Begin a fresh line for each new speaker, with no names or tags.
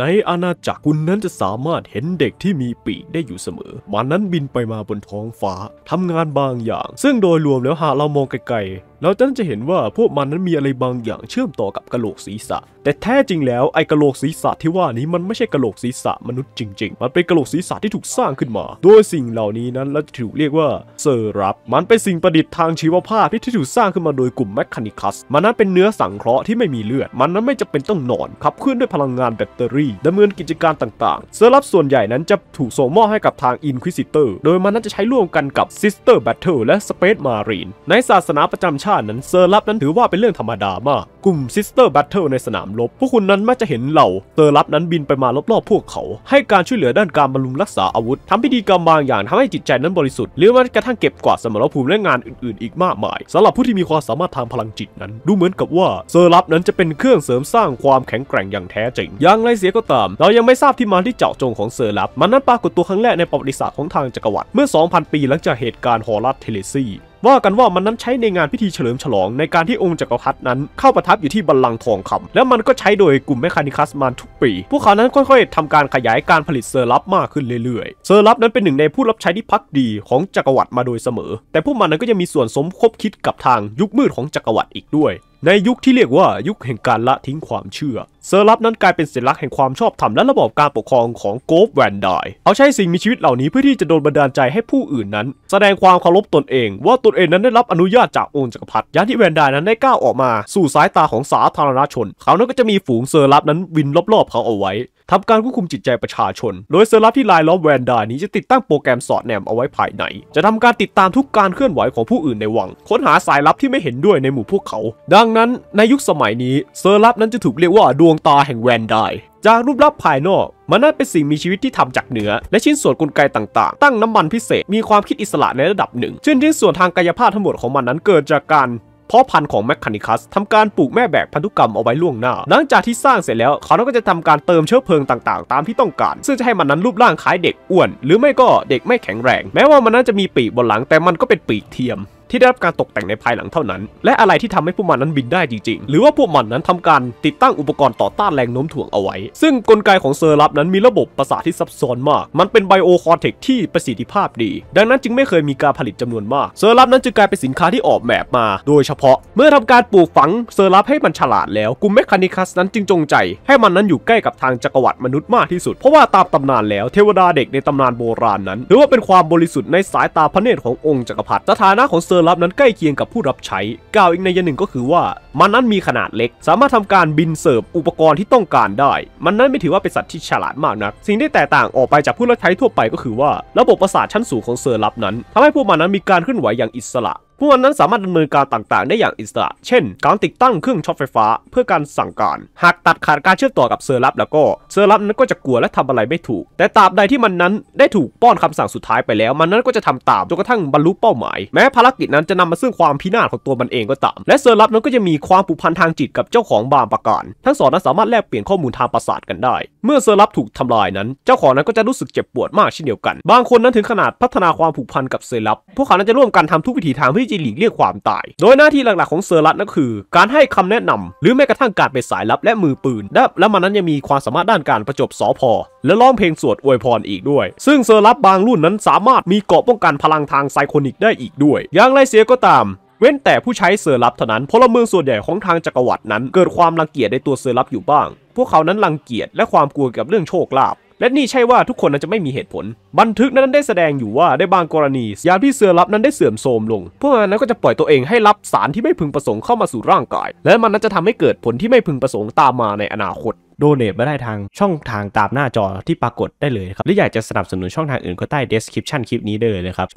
ในอาณาจักรคุณนั้นจะสามารถเห็นเด็กที่มีปีกได้อยู่เสมอ มันนั้นบินไปมาบนท้องฟ้า ทำงานบางอย่าง ซึ่งโดยรวมแล้วหากเรามองไกลเราจะจะเห็นว่าพวกมันนั้นมีอะไรบางอย่างเชื่อมต่อกับกะโหลกศีรษะ แต่แท้จริงแล้วไอ้กะโหลกศีรษะที่ว่านี้มันไม่ใช่กะโหลกศีรษะมนุษย์จริงๆ มันเป็นกะโหลกศีรษะที่ถูกสร้างขึ้นมาโดยสิ่งเหล่านี้นั้นเราจะถูกเรียกว่าเซอร์รับ มันเป็นสิ่งประดิษฐ์ทางชีวภาพที่ถูกสร้างขึ้นมาโดยกลุ่มแมคคานิคัส มันนั้นเป็นเนื้อสังเคราะห์ที่ไม่มีเลือด มันนั้นไม่จำเป็นต้องนอนขับเคลื่อนด้วยพลังงานแบตเตอรี่ดำเนินกิจการต่างๆ เซอร์รับส่วนใหญ่นั้นจะถูกส่งมอบให้กับทางอินควิซิเตอร์โดยมันนั้นจะใช้ร่วมกันกับซิสเตอร์แบทเทิลและสเปซมารีนในศาสนาประจำชาตินั้นเซอร์ลับนั้นถือว่าเป็นเรื่องธรรมดามาก กลุ่มซิสเตอร์แบทเทิลในสนามรบพวกคุณนั้นมักจะเห็นเหล่าเซอร์ลับนั้นบินไปมารอบๆพวกเขา ให้การช่วยเหลือด้านการบำรุงรักษาอาวุธ ทำพิธีกรรมบางอย่างทำให้จิตใจนั้นบริสุทธิ์ หรือแม้กระทั่งเก็บกวาดสมรภูมิและงานอื่นๆอีกมากมายสำหรับผู้ที่มีความสามารถทางพลังจิตนั้น ดูเหมือนกับว่าเซอร์ลับนั้นจะเป็นเครื่องเสริมสร้างความแข็งแกร่งอย่างแท้จริง อย่างไรเสียก็ตาม เรายังไม่ทราบที่มาที่เจาะจงของเซอร์ลับมันนั้นปรากฏตัวครั้งแรกในประวัติศาสตร์ของทางจักรวรรดิเมื่อ2,000 ปี หลังจากเหตุการณ์ฮอรัสเทเลซีว่ากันว่ามันนั้นใช้ในงานพิธีเฉลิมฉลองในการที่องค์จักรพรรดินั้นเข้าประทับอยู่ที่บัลลังก์ทองคำ และมันก็ใช้โดยกลุ่มแมคานิคัสมันทุกปี พวกเขานั้นค่อยๆ ทำการขยายการผลิตเซอร์ลับมากขึ้นเรื่อยๆเซอร์ลับนั้นเป็นหนึ่งในผู้รับใช้ที่พักดีของจักรวรรดิมาโดยเสมอ แต่พวกมันนั้นก็ยังมีส่วนสมคบคิดกับทางยุคมืดของจักรวรรดิอีกด้วยในยุคที่เรียกว่ายุคแห่งการละทิ้งความเชื่อเซอร์ลับนั้นกลายเป็นสัญลักษณ์แห่งความชอบธรรมและระบอบการปกครองของโกฟแวนไดเขาใช้สิ่งมีชีวิตเหล่านี้เพื่อที่จะโดนบันดาลใจให้ผู้อื่นนั้น แสดงความเคารพตนเอง ว่าตนเองนั้นได้รับอนุญาตจากองค์จักรพรรดิยานที่แวนไดนั้นได้ก้าวออกมาสู่สายตาของสาธารณชน เขานั้นก็จะมีฝูงเซอร์ลับนั้นวินรอบๆเขาเอาไว้ทำการควบคุมจิตใจประชาชน โดยเซอร์ลับที่ลายล้อมแวนดานี้จะติดตั้งโปรแกรมสอดแนมเอาไว้ ภายใน จะทำการติดตามทุกการเคลื่อนไหวของผู้อื่นในวัง ค้นหาสายลับที่ไม่เห็นด้วยในหมู่พวกเขา ดังนั้นในยุคสมัยนี้ เซอร์ลับนั้นจะถูกเรียกว่าดวงตาแห่งแวนดาจากรูปลักษณ์ภายนอกมันน่าเป็นสิ่งมีชีวิตที่ทำจากเนื้อและชิ้นส่วนกลไกต่างๆ ตั้งน้ำมันพิเศษ มีความคิดอิสระในระดับหนึ่ง เช่นชิ้นส่วนทางกายภาพทั้งหมดของมันนั้นเกิดจากการเพราะพันธุ์ของแมคคานิคัสทำการปลูกแม่แบบพันธุกรรมเอาไว้ล่วงหน้า หลังจากที่สร้างเสร็จแล้วเขาก็จะทำการเติมเชื้อเพลิงต่างๆ ตามที่ต้องการ ซึ่งจะให้มันนั้นรูปร่างคล้ายเด็กอ้วน หรือไม่ก็เด็กไม่แข็งแรง แม้ว่ามันนั้นจะมีปีกบนหลังแต่มันก็เป็นปีกเทียมที่ได้รับการตกแต่งในภายหลังเท่านั้น และอะไรที่ทำให้พวกมันนั้นบินได้จริงๆ หรือว่าพวกมันนั้นทำการติดตั้งอุปกรณ์ต่อต้านแรงโน้มถ่วงเอาไว้ ซึ่งกลไกของเซอร์ลับนั้นมีระบบประสาทที่ซับซ้อนมาก มันเป็นไบโอคอร์เทคที่ประสิทธิภาพดี ดังนั้นจึงไม่เคยมีการผลิตจำนวนมาก เซอร์ลับนั้นจึงกลายเป็นสินค้าที่ออกแบบมา โดยเฉพาะ เมื่อทำการปลูกฝังเซอร์ลับให้มันฉลาด แล้วกลุ่มเมคานิคัสนั้นจึงจงใจ ให้มันนั้นอยู่ใกล้กับทางจักรวรรดิมนุษย์มากที่สุด เพราะว่าตามตำนานแล้วเทวดาเด็กในตำนานโบราณนั้นหรือว่าเป็นความบริสุทธิ์ในสายตาพระเนตรขององค์จักรพรรดิสถานะของเอร์ลับนั้นใกล้เคียงกับผู้รับใช้กล่าวอีกในยหนึ่งก็คือว่า มันนั้นมีขนาดเล็ก สามารถทำการบินเสิร์ฟอุปกรณ์ที่ต้องการได้ มันนั้นไม่ถือว่าเป็นสัตว์ที่ฉลาดมากนัก สิ่งที่แตกต่างออกไปจากผู้รับใช้ทั่วไปก็คือว่าระบบประสาทชั้นสูงของเซอร์ลับนั้น ทำให้พวกมันนั้นมีการเคลื่อนไหวอย่างอิสระพวกนั้นสามารถดำเนินการต่างๆ ได้อย่างอิสระ เช่น การติดตั้งเครื่องช็อตไฟฟ้าเพื่อการสั่งการ หากตัดขาดการเชื่อมต่อกับเซอร์ลับแล้วก็เซอร์ลับนั้นก็จะกลัวและทำอะไรไม่ถูก แต่ตราบใดที่มันนั้นได้ถูกป้อนคำสั่งสุดท้ายไปแล้ว มันนั้นก็จะทำตามจนกระทั่งบรรลุเป้าหมายแม้ภารกิจนั้นจะนำมาซึ่งความพินาศของตัวมันเองก็ตาม และเซอร์ลับนั้นก็จะมีความผูกพันทางจิตกับเจ้าของบางประการทั้งสองนั้นสามารถแลกเปลี่ยนข้อมูลทางประสาทกันได้ เมื่อเซอร์ลับถูกทำลายนั้นเจ้าของนั้นก็จะรู้สึกเจ็บปวดมากเช่นเดียวกัน บางคนนั้นถึงขนาดพัฒนาความผูกพันกับเซอร์ลับพวกเขานั้นจะร่วมกันทำทุกวิธีทางเพื่อที่จะหลีกเลี่ยงความตาย โดยหน้าที่หลักๆของเซอร์ลัตนั่นคือ การให้คำแนะนำหรือแม้กระทั่งการเป็นสายลับและมือปืน และแลมันนั้นยังมีความสามารถด้านการประจบสอพอและร้องเพลงสวดอวยพรอีกด้วย ซึ่งเซอร์ลัตบางรุ่นนั้นสามารถมีเกราะป้องกันพลังทางไซคอนิกได้อีกด้วย อย่างไรเสียก็ตาม เว้นแต่ผู้ใช้เซอร์ลับเท่านั้นพลเมืองส่วนใหญ่ของทางจักรวรรดินั้น เกิดความรังเกียจในตัวเซอร์ลับอยู่บ้าง พวกเขานั้นรังเกียจและความกลัวกับเรื่องโชคลาภและนี่ใช่ว่าทุกคนนั้นจะไม่มีเหตุผล บันทึกนั้นได้แสดงอยู่ว่าด้บางกรณี ยาที่เสือรับนั้นได้เสื่อมโทรมลงพวกมันนั้นก็จะปล่อยตัวเองให้รับสารที่ไม่พึงประสงค์ เข้ามาสู่ร่างกาย และมันนั้นจะทำให้เกิดผลที่ไม่พึงประสงค์ตามมาในอนาคต โดเนทมาได้ทางช่องทางตามหน้าจอที่ปรากฏได้เลยครับหรืออยากจะสนับสนุนช่องทางอื่นก็ใต้ description คลิปนี้ได้เลยนะครับ